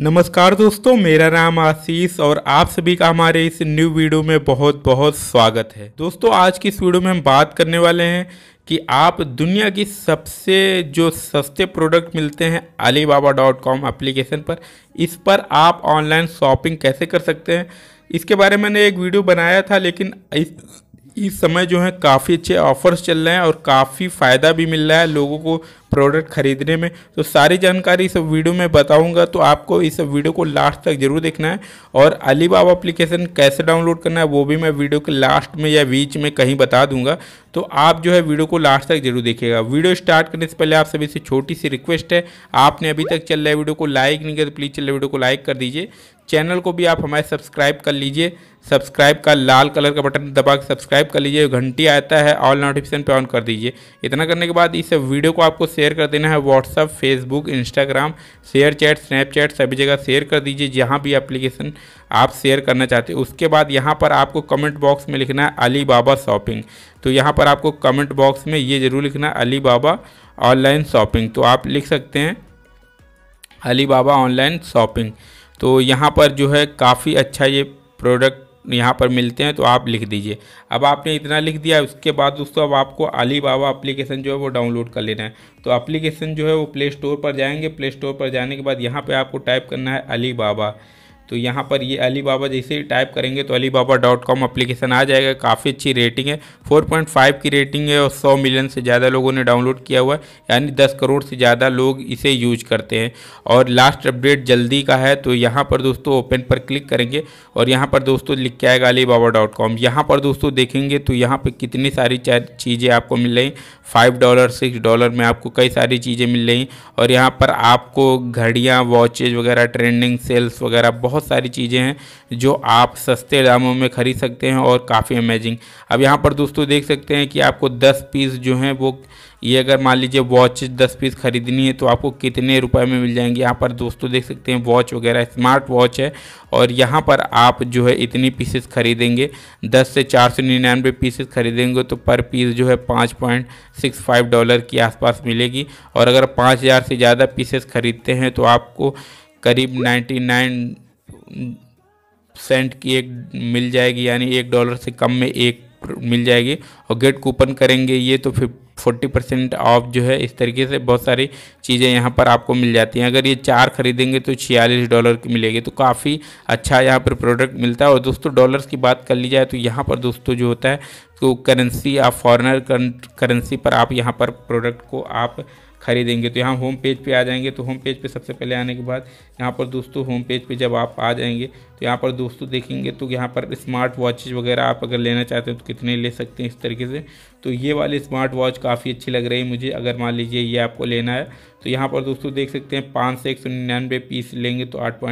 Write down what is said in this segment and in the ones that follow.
नमस्कार दोस्तों मेरा नाम आशीष और आप सभी का हमारे इस न्यू वीडियो में बहुत बहुत स्वागत है दोस्तों आज की इस वीडियो में हम बात करने वाले हैं कि आप दुनिया की सबसे जो सस्ते प्रोडक्ट मिलते हैं Alibaba dot com application पर इस पर आप ऑनलाइन शॉपिंग कैसे कर सकते हैं इसके बारे में मैंने एक वीडियो बनाया था लेकिन इस इस समय जो है काफ़ी अच्छे ऑफर्स चल रहे हैं और काफ़ी फ़ायदा भी मिल रहा है लोगों को प्रोडक्ट खरीदने में तो सारी जानकारी इस वीडियो में बताऊंगा तो आपको इस वीडियो को लास्ट तक जरूर देखना है और अलीबाबा एप्लीकेशन कैसे डाउनलोड करना है वो भी मैं वीडियो के लास्ट में या बीच में कहीं बता दूंगा तो आप जो है वीडियो को लास्ट तक जरूर देखिएगा वीडियो स्टार्ट करने से पहले आप सभी से छोटी सी रिक्वेस्ट है आपने अभी तक चल रहा है वीडियो को लाइक नहीं किया तो प्लीज़ चल रहे वीडियो को लाइक कर दीजिए चैनल को भी आप हमारे सब्सक्राइब कर लीजिए सब्सक्राइब का लाल कलर का बटन दबा के सब्सक्राइब कर लीजिए घंटी आता है ऑल नोटिफिकेशन पे ऑन कर दीजिए इतना करने के बाद इस वीडियो को आपको शेयर कर देना है WhatsApp Facebook Instagram share chat Snapchat सभी जगह शेयर कर दीजिए जहाँ भी एप्लीकेशन आप शेयर करना चाहते हो उसके बाद यहाँ पर आपको कमेंट बॉक्स में लिखना है अली बाबा शॉपिंग तो यहाँ पर आपको कमेंट बॉक्स में ये ज़रूर लिखना है अली बाबा ऑनलाइन शॉपिंग तो आप लिख सकते हैं अली बाबा ऑनलाइन शॉपिंग तो यहाँ पर जो है काफ़ी अच्छा ये प्रोडक्ट यहाँ पर मिलते हैं तो आप लिख दीजिए अब आपने इतना लिख दिया उसके बाद दोस्तों अब आपको अली बाबा अप्लीकेशन जो है वो डाउनलोड कर लेना है तो अप्लीकेशन जो है वो प्ले स्टोर पर जाएंगे प्ले स्टोर पर जाने के बाद यहाँ पर आपको टाइप करना है अली बाबा तो यहाँ पर ये अली बाबा जैसे ही टाइप करेंगे तो Alibaba dot com application आ जाएगा काफ़ी अच्छी रेटिंग है 4.5 की रेटिंग है और 100 मिलियन से ज़्यादा लोगों ने डाउनलोड किया हुआ है यानी 10 करोड़ से ज़्यादा लोग इसे यूज करते हैं और लास्ट अपडेट जल्दी का है तो यहाँ पर दोस्तों ओपन पर क्लिक करेंगे और यहाँ पर दोस्तों लिख के आएगा अली बाबा डॉट कॉम यहाँ पर दोस्तों देखेंगे तो यहाँ पर कितनी सारी चीज़ें आपको मिल रही फाइव डॉलर सिक्स डॉलर में आपको कई सारी चीज़ें मिल रही और यहाँ पर आपको घड़ियाँ वॉचेज वगैरह ट्रेंडिंग सेल्स वगैरह बहुत बहुत सारी चीज़ें हैं जो आप सस्ते दामों में ख़रीद सकते हैं और काफ़ी अमेजिंग अब यहाँ पर दोस्तों देख सकते हैं कि आपको दस पीस जो हैं वो ये अगर मान लीजिए वॉच दस पीस खरीदनी है तो आपको कितने रुपए में मिल जाएंगे यहाँ पर दोस्तों देख सकते हैं वॉच वगैरह स्मार्ट वॉच है और यहाँ पर आप जो है इतनी पीसेस खरीदेंगे दस से चार सौ निन्यानवे पीसेस खरीदेंगे तो पर पीस जो है पाँच पॉइंट सिक्स फाइव डॉलर के आसपास मिलेगी और अगर पाँच हज़ार से ज़्यादा पीसेस खरीदते हैं तो आपको करीब नाइन्टी नाइन सेंट की एक मिल जाएगी यानी एक डॉलर से कम में एक मिल जाएगी और गेट कूपन करेंगे ये तो फिर फोर्टी परसेंट ऑफ जो है इस तरीके से बहुत सारी चीज़ें यहाँ पर आपको मिल जाती हैं अगर ये चार खरीदेंगे तो छियालीस डॉलर की मिलेगी तो काफ़ी अच्छा यहाँ पर प्रोडक्ट मिलता है और दोस्तों डॉलर्स की बात कर ली जाए तो यहाँ पर दोस्तों जो होता है तो करेंसी आप फॉरनर करेंसी पर आप यहाँ पर प्रोडक्ट को आप खरीदेंगे तो यहाँ होम पेज पे आ जाएंगे तो होम पेज पे सबसे पहले आने के बाद यहाँ पर दोस्तों होम पेज पे जब आप आ जाएंगे तो यहाँ पर दोस्तों देखेंगे तो यहाँ पर स्मार्ट वॉचेज वगैरह आप अगर लेना चाहते हैं तो कितने ले सकते हैं इस तरीके से तो ये वाली स्मार्ट वॉच काफ़ी अच्छी लग रही है मुझे अगर मान लीजिए ये आपको लेना है तो यहाँ पर दोस्तों देख सकते हैं पाँच से एक पीस लेंगे तो आठ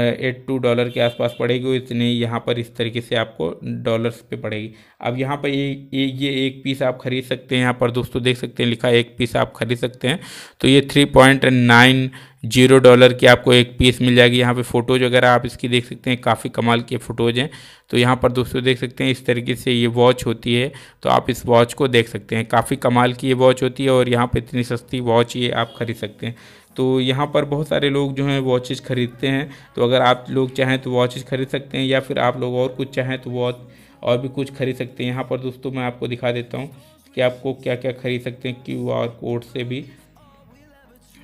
एट टू डॉलर के आसपास पड़ेगी इतनी यहाँ पर इस तरीके से आपको डॉलर्स पे पड़ेगी अब यहाँ पर ये ये ये एक पीस आप खरीद सकते हैं यहाँ पर दोस्तों देख सकते हैं लिखा एक पीस आप खरीद सकते हैं तो ये three point nine zero dollar की आपको एक पीस मिल जाएगी यहाँ पे फ़ोटोज़ वगैरह आप इसकी देख सकते हैं काफ़ी कमाल के फ़ोटोज़ हैं तो यहाँ पर दोस्तों देख सकते हैं इस तरीके से ये वॉच होती है तो आप इस वॉच को देख सकते हैं काफ़ी कमाल की ये वॉच होती है और यहाँ पर इतनी सस्ती वॉच ये आप खरीद सकते हैं तो यहाँ पर बहुत सारे लोग जो हैं वॉचेस ख़रीदते हैं तो अगर आप लोग चाहें तो वॉचेस ख़रीद सकते हैं या फिर आप लोग और कुछ चाहें तो वॉच और भी कुछ ख़रीद सकते हैं यहाँ पर दोस्तों मैं आपको दिखा देता हूँ कि आपको क्या क्या ख़रीद सकते हैं क्यू आर कोड से भी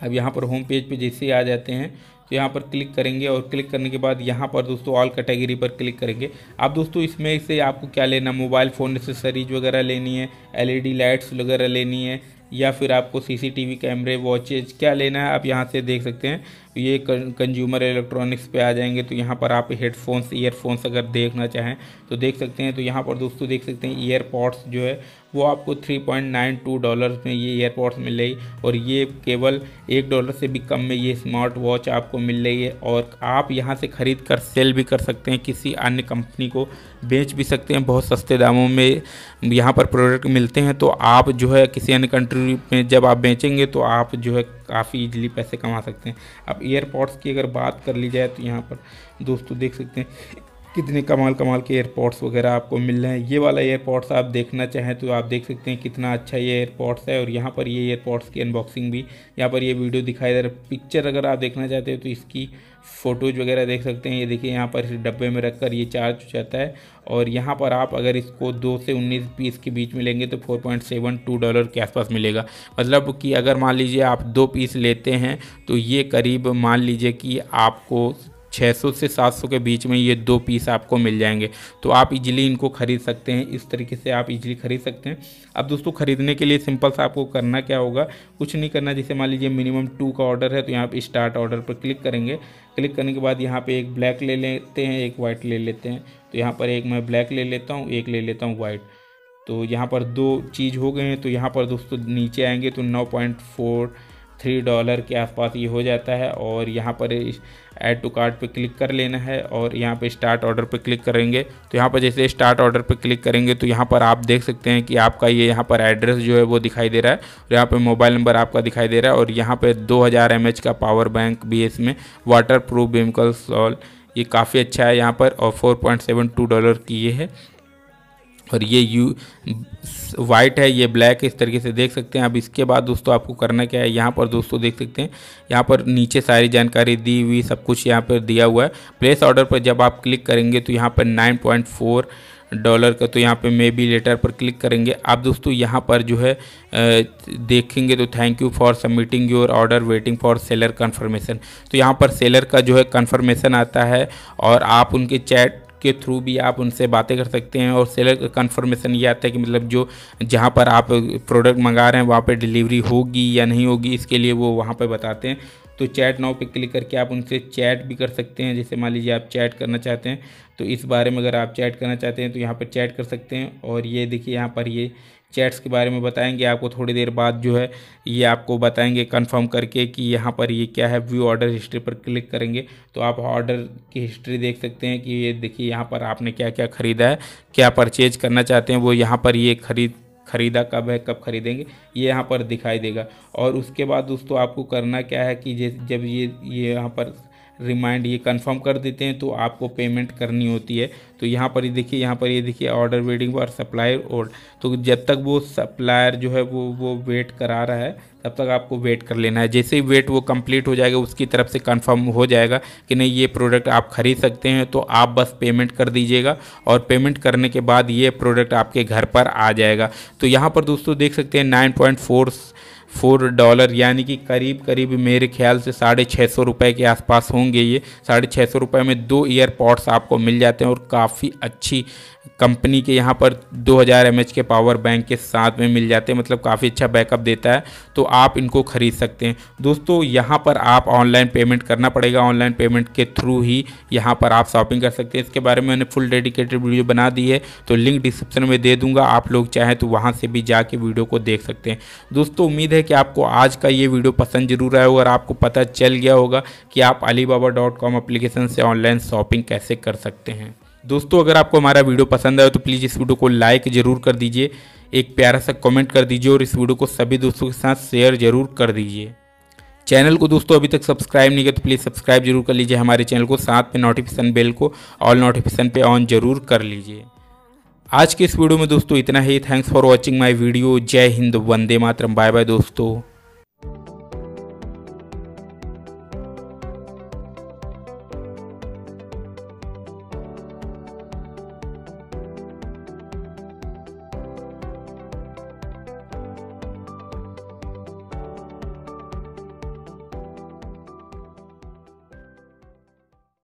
अब यहाँ पर होम पेज पे जैसे ही आ जाते हैं तो यहाँ पर क्लिक करेंगे और क्लिक करने के बाद यहाँ पर दोस्तों ऑल कैटेगरी पर क्लिक करेंगे आप दोस्तों इसमें से आपको क्या लेना मोबाइल फ़ोन एसेसरीज वगैरह लेनी है एलईडी लाइट्स वगैरह लेनी है या फिर आपको सीसीटीवी कैमरे वॉचेज क्या लेना है आप यहाँ से देख सकते हैं ये कंज्यूमर इलेक्ट्रॉनिक्स पे आ जाएंगे तो यहाँ पर आप हेडफोन्स ईयरफोन्स अगर देखना चाहें तो देख सकते हैं तो यहाँ पर दोस्तों देख सकते हैं ईयरपॉड्स जो है वो आपको 3.92 डॉलर में ये ईयरपॉड्स मिल रही और ये केवल एक डॉलर से भी कम में ये स्मार्ट वॉच आपको मिल रही है और आप यहाँ से ख़रीद कर सेल भी कर सकते हैं किसी अन्य कंपनी को बेच भी सकते हैं बहुत सस्ते दामों में यहाँ पर प्रोडक्ट मिलते हैं तो आप जो है किसी अन्य कंट्री में जब आप बेचेंगे तो आप जो है काफ़ी इजीली पैसे कमा सकते हैं अब एयरपोर्ट्स की अगर बात कर ली जाए तो यहाँ पर दोस्तों देख सकते हैं कितने कमाल कमाल के एयरपोर्ट्स वगैरह आपको मिल रहे हैं ये वाला एयरपोर्ट्स आप देखना चाहें तो आप देख सकते हैं कितना अच्छा ये एयरपोर्ट्स है और यहाँ पर ये एयरपोर्ट्स की अनबॉक्सिंग भी यहाँ पर ये वीडियो दिखाई दे रहा है पिक्चर अगर आप देखना चाहते हो तो इसकी फ़ोटोज़ वगैरह देख सकते हैं ये देखिए यहाँ पर इस डब्बे में रख कर ये चार्ज हो जाता है और यहाँ पर आप अगर इसको दो से उन्नीस पीस के बीच में लेंगे तो four point seven two dollar के आसपास मिलेगा मतलब कि अगर मान लीजिए आप दो पीस लेते हैं तो ये करीब मान लीजिए कि आपको 600 से 700 के बीच में ये दो पीस आपको मिल जाएंगे तो आप इजीली इनको खरीद सकते हैं इस तरीके से आप इजीली खरीद सकते हैं अब दोस्तों खरीदने के लिए सिंपल सा आपको करना क्या होगा कुछ नहीं करना जैसे मान लीजिए मिनिमम टू का ऑर्डर है तो यहाँ पे स्टार्ट ऑर्डर पर क्लिक करेंगे क्लिक करने के बाद यहाँ पर एक ब्लैक ले लेते हैं एक वाइट ले लेते हैं तो यहाँ पर एक मैं ब्लैक ले लेता हूँ एक ले लेता हूँ वाइट तो यहाँ पर दो चीज़ हो गए हैं तो यहाँ पर दोस्तों नीचे आएंगे तो नौ पॉइंट फोर थ्री डॉलर के आसपास ये हो जाता है और यहाँ पर ऐड टू कार्ट पे क्लिक कर लेना है और यहाँ पे स्टार्ट ऑर्डर पे क्लिक करेंगे तो यहाँ पर जैसे स्टार्ट ऑर्डर पे क्लिक करेंगे तो यहाँ पर आप देख सकते हैं कि आपका ये यहाँ पर एड्रेस जो है वो दिखाई दे रहा है और यहाँ पर मोबाइल नंबर आपका दिखाई दे रहा है और यहाँ पर दो हज़ार का पावर बैंक भी इसमें वाटर प्रूफ बेमिकल सॉल ये काफ़ी अच्छा है यहाँ पर और four point seven two dollar की ये है और ये यू वाइट है ये ब्लैक है इस तरीके से देख सकते हैं अब इसके बाद दोस्तों आपको करना क्या है यहाँ पर दोस्तों देख सकते हैं यहाँ पर नीचे सारी जानकारी दी हुई सब कुछ यहाँ पर दिया हुआ है प्लेस ऑर्डर पर जब आप क्लिक करेंगे तो यहाँ पर नाइन पॉइंट फोर डॉलर का तो यहाँ पे मे बी लेटर पर क्लिक करेंगे आप दोस्तों यहाँ पर जो है देखेंगे तो thank you for submitting your order waiting for seller confirmation तो यहाँ पर सेलर का जो है कन्फर्मेशन आता है और आप उनके चैट के थ्रू भी आप उनसे बातें कर सकते हैं और सेलर कन्फर्मेशन ये आता है कि मतलब जो जहाँ पर आप प्रोडक्ट मंगा रहे हैं वहाँ पर डिलीवरी होगी या नहीं होगी इसके लिए वो वहाँ पर बताते हैं तो चैट नाउ पे क्लिक करके आप उनसे चैट भी कर सकते हैं जैसे मान लीजिए आप चैट करना चाहते हैं तो इस बारे में अगर आप चैट करना चाहते हैं तो यहाँ पर चैट कर सकते हैं और ये देखिए यहाँ पर ये चैट्स के बारे में बताएंगे आपको थोड़ी देर बाद जो है ये आपको बताएंगे कंफर्म करके कि यहाँ पर ये क्या है व्यू ऑर्डर हिस्ट्री पर क्लिक करेंगे तो आप ऑर्डर की हिस्ट्री देख सकते हैं कि ये देखिए यहाँ पर आपने क्या क्या ख़रीदा है क्या परचेज करना चाहते हैं वो यहाँ पर ये खरीद ख़रीदा कब है कब ख़रीदेंगे ये यहाँ पर दिखाई देगा और उसके बाद दोस्तों आपको करना क्या है कि जब ये ये यहाँ पर रिमाइंड ये कंफर्म कर देते हैं तो आपको पेमेंट करनी होती है तो यहाँ पर ये देखिए यहाँ पर ये देखिए ऑर्डर वेटिंग और सप्लायर ओल्ड तो जब तक वो सप्लायर जो है वो वो वेट करा रहा है तब तक आपको वेट कर लेना है जैसे ही वेट वो कंप्लीट हो जाएगा उसकी तरफ से कंफर्म हो जाएगा कि नहीं ये प्रोडक्ट आप ख़रीद सकते हैं तो आप बस पेमेंट कर दीजिएगा और पेमेंट करने के बाद ये प्रोडक्ट आपके घर पर आ जाएगा तो यहाँ पर दोस्तों देख सकते हैं nine point four four dollar यानी कि करीब करीब मेरे ख्याल से साढ़े छः सौ रुपये के आसपास होंगे ये साढ़े छः सौ रुपये में दो ईयरपॉड्स आपको मिल जाते हैं और काफ़ी अच्छी कंपनी के यहाँ पर 2000 हज़ार के पावर बैंक के साथ में मिल जाते हैं मतलब काफ़ी अच्छा बैकअप देता है तो आप इनको ख़रीद सकते हैं दोस्तों यहाँ पर आप ऑनलाइन पेमेंट करना पड़ेगा ऑनलाइन पेमेंट के थ्रू ही यहाँ पर आप शॉपिंग कर सकते हैं इसके बारे में मैंने फुल डेडिकेटेड वीडियो बना दी है तो लिंक डिस्क्रिप्शन में दे दूँगा आप लोग चाहें तो वहाँ से भी जाके वीडियो को देख सकते हैं दोस्तों उम्मीद है है कि आपको आज का ये वीडियो पसंद जरूर आया होगा और आपको पता चल गया होगा कि आप अलीबाबा डॉट कॉम से ऑनलाइन शॉपिंग कैसे कर सकते हैं दोस्तों अगर आपको हमारा वीडियो पसंद आया तो प्लीज़ इस वीडियो को लाइक ज़रूर कर दीजिए एक प्यारा सा कमेंट कर दीजिए और इस वीडियो को सभी दोस्तों के साथ शेयर जरूर कर दीजिए चैनल को दोस्तों अभी तक सब्सक्राइब नहीं किया तो प्लीज़ सब्सक्राइब जरूर कर लीजिए हमारे चैनल को साथ में नोटिफिकेशन बेल को ऑल नोटिफिकेशन पे ऑन जरूर कर लीजिए आज के इस वीडियो में दोस्तों इतना ही thanks for watching my video जय हिंद वंदे मातरम बाय बाय दोस्तों